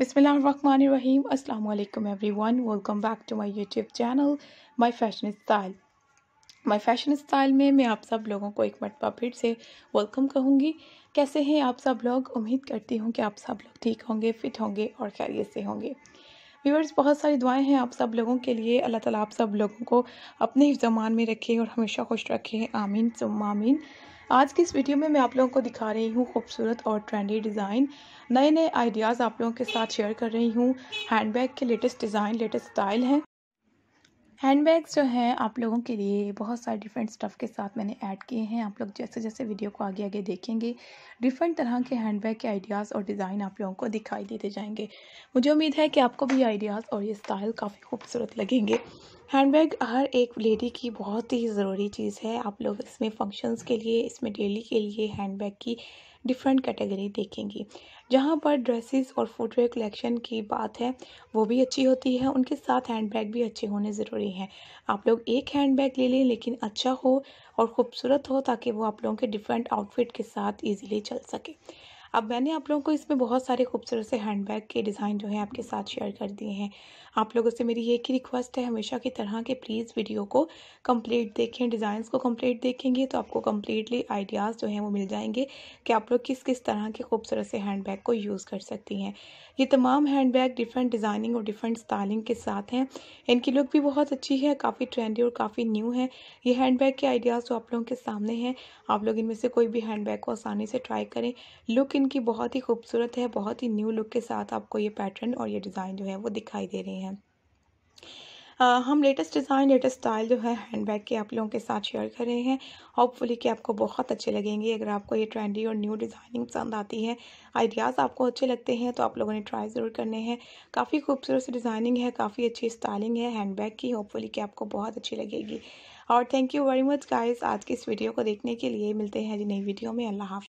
Bismillahirrahmanirrahim. अल्लाम everyone welcome back to my YouTube channel my fashion style my fashion style में मैं आप सब लोगों को एक मरतबा फिर से वेलकम कहूँगी कैसे हैं आप सब लोग उम्मीद करती हूँ कि आप सब लोग ठीक होंगे फिट होंगे और खैरियत से होंगे व्यूअर्स बहुत सारी दुआएं हैं आप सब लोगों के लिए अल्लाह ताला आप सब लोगों को अपने ही जमान में रखे और हमेशा खुश रखे आमीन सुम आमीन आज की इस वीडियो में मैं आप लोगों को दिखा रही हूँ खूबसूरत और ट्रेंडी डिज़ाइन नए नए आइडियाज़ आप लोगों के साथ शेयर कर रही हूँ हैंडबैग के लेटेस्ट डिज़ाइन लेटेस्ट स्टाइल हैं हैंड बैग्स जो हैं आप लोगों के लिए बहुत सारे डिफरेंट स्टफ़ के साथ मैंने ऐड किए हैं आप लोग जैसे जैसे वीडियो को आगे आगे देखेंगे डिफरेंट तरह के हैंड बैग के आइडियाज़ और डिज़ाइन आप लोगों को दिखाई देते जाएंगे मुझे उम्मीद है कि आपको भी आइडियाज़ और ये स्टाइल काफ़ी खूबसूरत लगेंगे हैंड बैग हर एक लेडी की बहुत ही ज़रूरी चीज़ है आप लोग इसमें फंक्शंस के लिए इसमें डेली के लिए हैंड बैग की डिफरेंट कैटेगरी देखेंगी जहाँ पर ड्रेसेस और फुटवेयर कलेक्शन की बात है वो भी अच्छी होती है उनके साथ हैंडबैग भी अच्छे होने ज़रूरी हैं आप लोग एक हैंडबैग ले लें लेकिन अच्छा हो और ख़ूबसूरत हो ताकि वो आप लोगों के डिफरेंट आउटफिट के साथ ईजिली चल सके अब मैंने आप लोगों को इसमें बहुत सारे खूबसूरत से हैंड बैग के डिज़ाइन जो है आपके साथ शेयर कर दिए हैं आप लोगों से मेरी ये ही रिक्वेस्ट है हमेशा की तरह के प्लीज़ वीडियो को कंप्लीट देखें डिज़ाइंस को कंप्लीट देखेंगे तो आपको कम्प्लीटली आइडियाज़ जो हैं वो मिल जाएंगे कि आप लोग किस किस तरह के खूबसूरत से हैंड बैग को यूज़ कर सकती हैं ये तमाम हैंड बैग डिफरेंट डिज़ाइनिंग और डिफरेंट स्टाइलिंग के साथ हैं इनकी लुक भी बहुत अच्छी है काफ़ी ट्रेंडी और काफ़ी न्यू है ये हैंड बैग के आइडियाज़ जो तो आप लोगों के सामने हैं आप लोग इनमें से कोई भी हैंड बैग को आसानी से ट्राई करें लुक इनकी बहुत ही खूबसूरत है बहुत ही न्यू लुक के साथ आपको ये पैटर्न और ये डिज़ाइन जो है वो दिखाई दे रहे हैं आ, हम लेटेस्ट डिज़ाइन लेटेस्ट स्टाइल जो है हैंडबैग के आप लोगों के साथ शेयर कर रहे हैं होपफुली कि आपको बहुत अच्छे लगेंगे अगर आपको ये ट्रेंडी और न्यू डिज़ाइनिंग पसंद आती है आइडियाज़ आपको अच्छे लगते हैं तो आप लोगों ने ट्राई ज़रूर करने हैं काफ़ी खूबसूरत सी डिज़ाइनिंग है काफ़ी अच्छी स्टाइलिंग है हैंडबैग की होपफुली कि आपको बहुत अच्छी लगेगी और thank you very much guys आज की इस वीडियो को देखने के लिए मिलते हैं जी नई वीडियो में अल्लाह हाफ